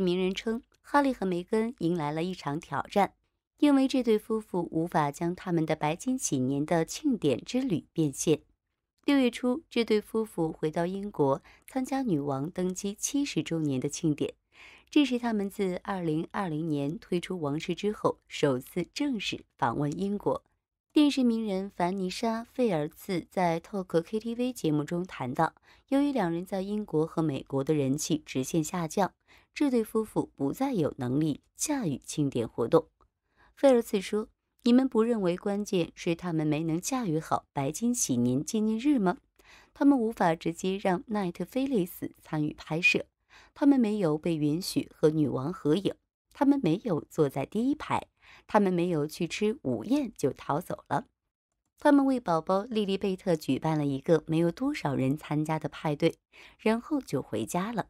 名人称，哈利和梅根迎来了一场挑战，因为这对夫妇无法将他们的白金几年的庆典之旅变现。六月初，这对夫妇回到英国参加女王登基七十周年的庆典，这是他们自2020年退出王室之后首次正式访问英国。电视名人凡妮莎·费尔茨在《Talk KTV》节目中谈到，由于两人在英国和美国的人气直线下降。这对夫妇不再有能力驾驭庆典活动，菲尔茨说：“你们不认为关键是他们没能驾驭好白金禧年纪念日吗？他们无法直接让奈特菲利斯参与拍摄，他们没有被允许和女王合影，他们没有坐在第一排，他们没有去吃午宴就逃走了。他们为宝宝莉莉贝特举办了一个没有多少人参加的派对，然后就回家了。”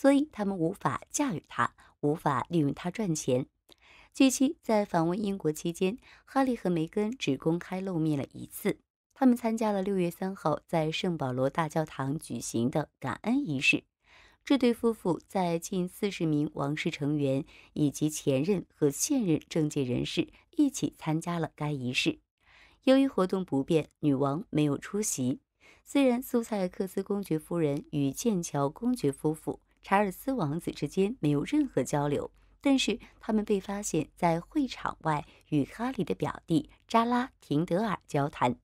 所以他们无法驾驭它，无法利用它赚钱。据悉，在访问英国期间，哈利和梅根只公开露面了一次，他们参加了六月三号在圣保罗大教堂举行的感恩仪式。这对夫妇在近四十名王室成员以及前任和现任政界人士一起参加了该仪式。由于活动不便，女王没有出席。虽然苏塞克斯公爵夫人与剑桥公爵夫妇。查尔斯王子之间没有任何交流，但是他们被发现在会场外与哈利的表弟扎拉廷德尔交谈。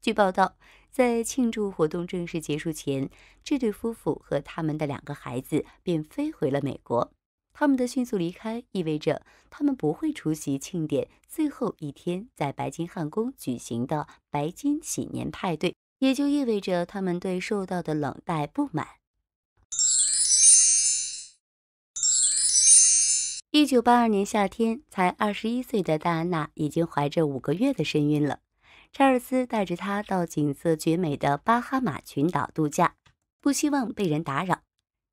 据报道，在庆祝活动正式结束前，这对夫妇和他们的两个孩子便飞回了美国。他们的迅速离开意味着他们不会出席庆典最后一天在白金汉宫举行的白金喜年派对，也就意味着他们对受到的冷淡不满。一九八二年夏天，才二十一岁的戴安娜已经怀着五个月的身孕了。查尔斯带着她到景色绝美的巴哈马群岛度假，不希望被人打扰。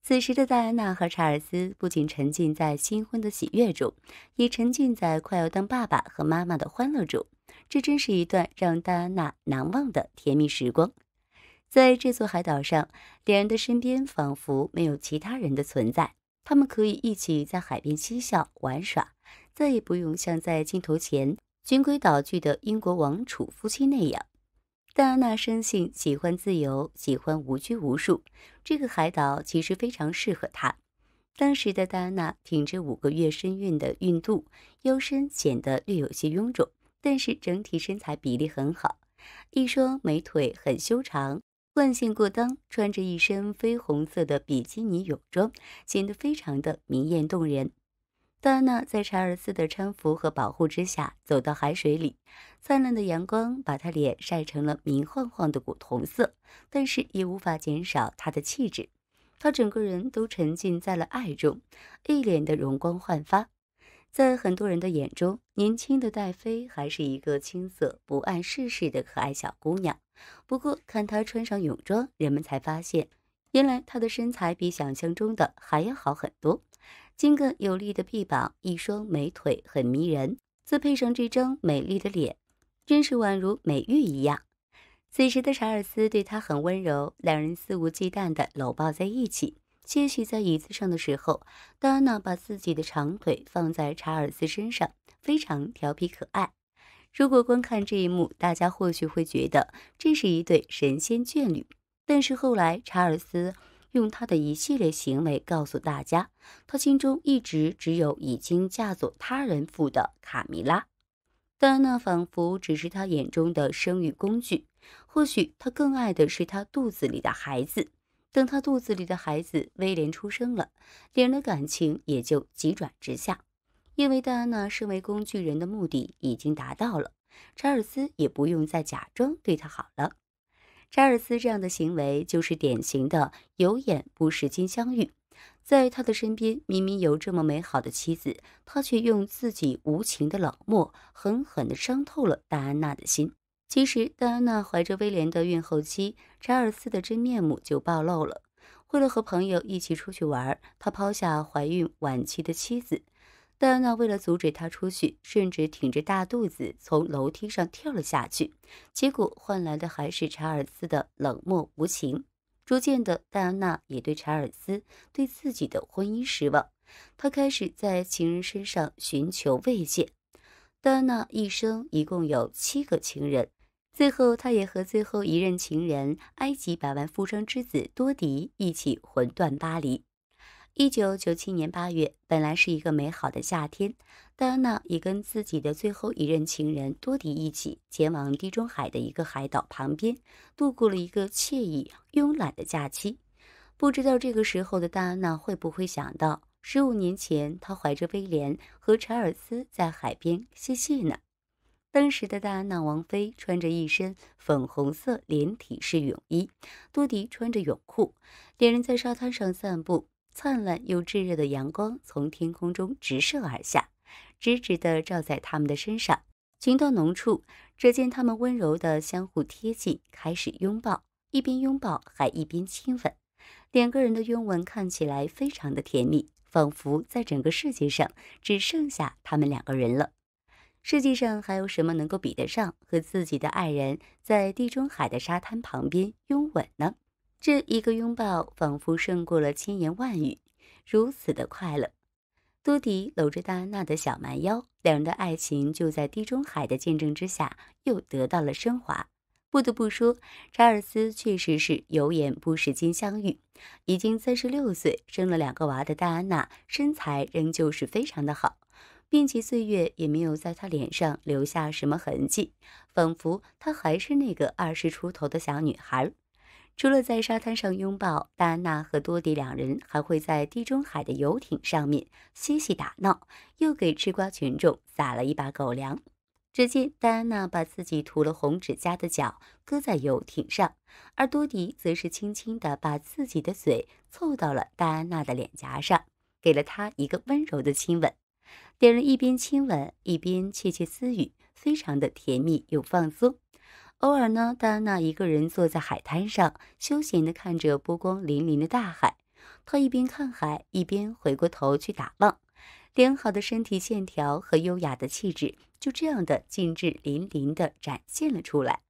此时的戴安娜和查尔斯不仅沉浸在新婚的喜悦中，也沉浸在快要当爸爸和妈妈的欢乐中。这真是一段让戴安娜难忘的甜蜜时光。在这座海岛上，两人的身边仿佛没有其他人的存在。他们可以一起在海边嬉笑玩耍，再也不用像在镜头前循规蹈矩的英国王储夫妻那样。戴安娜生性喜欢自由，喜欢无拘无束，这个海岛其实非常适合她。当时的戴安娜挺着五个月身孕的孕肚，腰身显得略有些臃肿，但是整体身材比例很好，一双美腿很修长。惯性过当，穿着一身绯红色的比基尼泳装，显得非常的明艳动人。戴安娜在查尔斯的搀扶和保护之下走到海水里，灿烂的阳光把她脸晒成了明晃晃的古铜色，但是也无法减少她的气质。她整个人都沉浸在了爱中，一脸的容光焕发。在很多人的眼中，年轻的戴妃还是一个青涩、不谙世事的可爱小姑娘。不过，看她穿上泳装，人们才发现，原来她的身材比想象中的还要好很多，金干有力的臂膀，一双美腿很迷人，再配上这张美丽的脸，真是宛如美玉一样。此时的查尔斯对她很温柔，两人肆无忌惮地搂抱在一起。休息在椅子上的时候，戴安娜把自己的长腿放在查尔斯身上，非常调皮可爱。如果观看这一幕，大家或许会觉得这是一对神仙眷侣。但是后来，查尔斯用他的一系列行为告诉大家，他心中一直只有已经嫁作他人妇的卡米拉，戴安娜仿佛只是他眼中的生育工具。或许他更爱的是他肚子里的孩子。等他肚子里的孩子威廉出生了，两人的感情也就急转直下。因为戴安娜身为工具人的目的已经达到了，查尔斯也不用再假装对她好了。查尔斯这样的行为就是典型的有眼不识金镶玉，在他的身边明明有这么美好的妻子，他却用自己无情的冷漠狠狠地伤透了戴安娜的心。其实，戴安娜怀着威廉的孕后期，查尔斯的真面目就暴露了。为了和朋友一起出去玩，他抛下怀孕晚期的妻子。戴安娜为了阻止他出去，甚至挺着大肚子从楼梯上跳了下去，结果换来的还是查尔斯的冷漠无情。逐渐的，戴安娜也对查尔斯对自己的婚姻失望，她开始在情人身上寻求慰藉。戴安娜一生一共有七个情人，最后她也和最后一任情人——埃及百万富商之子多迪一起魂断巴黎。一九九七年八月，本来是一个美好的夏天。戴安娜也跟自己的最后一任情人多迪一起前往地中海的一个海岛旁边，度过了一个惬意慵懒的假期。不知道这个时候的戴安娜会不会想到，十五年前她怀着威廉和查尔斯在海边嬉戏呢？当时的戴安娜王妃穿着一身粉红色连体式泳衣，多迪穿着泳裤，两人在沙滩上散步。灿烂又炙热的阳光从天空中直射而下，直直地照在他们的身上。情到浓处，只见他们温柔地相互贴近，开始拥抱，一边拥抱还一边亲吻。两个人的拥吻看起来非常的甜蜜，仿佛在整个世界上只剩下他们两个人了。世界上还有什么能够比得上和自己的爱人在地中海的沙滩旁边拥吻呢？这一个拥抱，仿佛胜过了千言万语，如此的快乐。多迪搂着戴安娜的小蛮腰，两人的爱情就在地中海的见证之下又得到了升华。不得不说，查尔斯确实是有眼不识金镶玉。已经三十六岁，生了两个娃的戴安娜，身材仍旧是非常的好，并且岁月也没有在她脸上留下什么痕迹，仿佛她还是那个二十出头的小女孩。除了在沙滩上拥抱，戴安娜和多迪两人还会在地中海的游艇上面嬉戏打闹，又给吃瓜群众撒了一把狗粮。只见戴安娜把自己涂了红指甲的脚搁在游艇上，而多迪则是轻轻地把自己的嘴凑到了戴安娜的脸颊上，给了她一个温柔的亲吻。两人一边亲吻一边窃窃私语，非常的甜蜜又放松。偶尔呢，戴安娜一个人坐在海滩上，休闲地看着波光粼粼的大海。她一边看海，一边回过头去打望，良好的身体线条和优雅的气质，就这样的精致淋漓地展现了出来。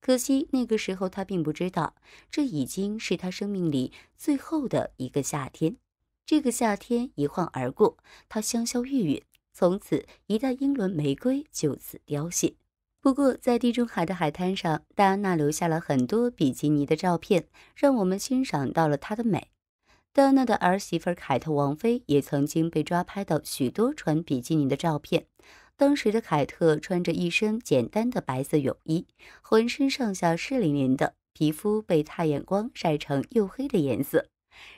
可惜那个时候，她并不知道，这已经是她生命里最后的一个夏天。这个夏天一晃而过，她香消玉殒，从此一代英伦玫瑰就此凋谢。不过，在地中海的海滩上，戴安娜留下了很多比基尼的照片，让我们欣赏到了她的美。戴安娜的儿媳妇凯特王妃也曾经被抓拍到许多穿比基尼的照片。当时的凯特穿着一身简单的白色泳衣，浑身上下湿淋淋的，皮肤被太阳光晒成黝黑的颜色。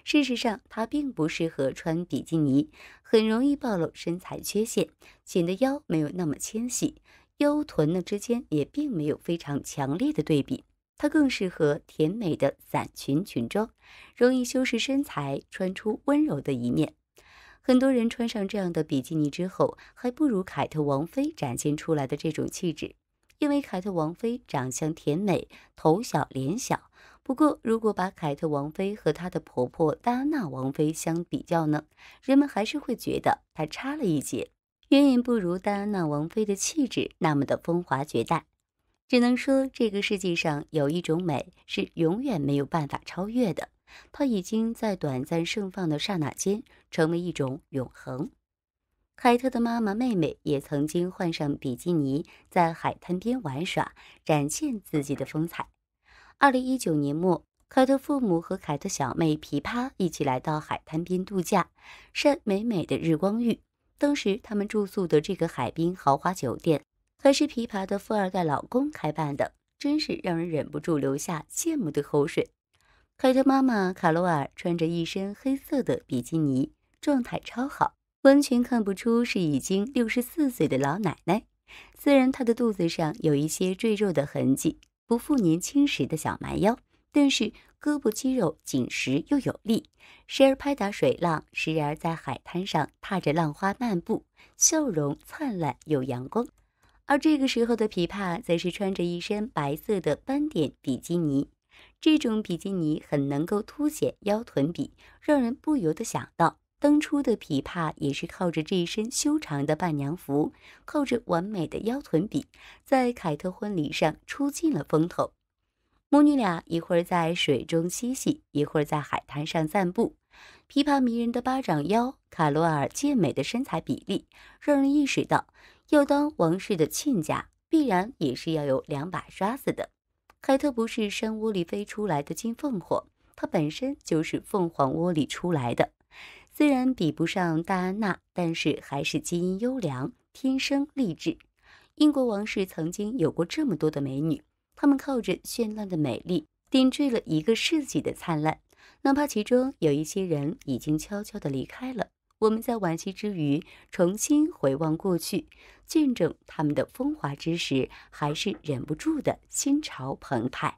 事实上，她并不适合穿比基尼，很容易暴露身材缺陷，显得腰没有那么纤细。腰臀呢之间也并没有非常强烈的对比，它更适合甜美的伞裙裙装，容易修饰身材，穿出温柔的一面。很多人穿上这样的比基尼之后，还不如凯特王妃展现出来的这种气质。因为凯特王妃长相甜美，头小脸小。不过，如果把凯特王妃和她的婆婆戴安娜王妃相比较呢，人们还是会觉得她差了一截。远远不如戴安娜王妃的气质那么的风华绝代，只能说这个世界上有一种美是永远没有办法超越的，它已经在短暂盛放的刹那间成为一种永恒。凯特的妈妈妹妹也曾经换上比基尼在海滩边玩耍，展现自己的风采。二零一九年末，凯特父母和凯特小妹琵琶一起来到海滩边度假，晒美美的日光浴。当时他们住宿的这个海滨豪华酒店，还是琵琶的富二代老公开办的，真是让人忍不住流下羡慕的口水。凯特妈妈卡罗尔穿着一身黑色的比基尼，状态超好，完全看不出是已经六十四岁的老奶奶。虽然她的肚子上有一些赘肉的痕迹，不负年轻时的小蛮腰，但是。胳膊肌肉紧实又有力，时而拍打水浪，时而在海滩上踏着浪花漫步，笑容灿烂又阳光。而这个时候的琵琶则是穿着一身白色的斑点比基尼，这种比基尼很能够凸显腰臀比，让人不由得想到当初的琵琶也是靠着这一身修长的伴娘服，靠着完美的腰臀比，在凯特婚礼上出尽了风头。母女俩一会儿在水中嬉戏，一会儿在海滩上散步。琵琶迷人的巴掌腰，卡罗尔健美的身材比例，让人意识到，要当王室的亲家，必然也是要有两把刷子的。凯特不是山窝里飞出来的金凤凰，她本身就是凤凰窝里出来的。虽然比不上戴安娜，但是还是基因优良，天生丽质。英国王室曾经有过这么多的美女。他们靠着绚烂的美丽，点缀了一个世纪的灿烂，哪怕其中有一些人已经悄悄地离开了。我们在惋惜之余，重新回望过去，见证他们的风华之时，还是忍不住的心潮澎湃。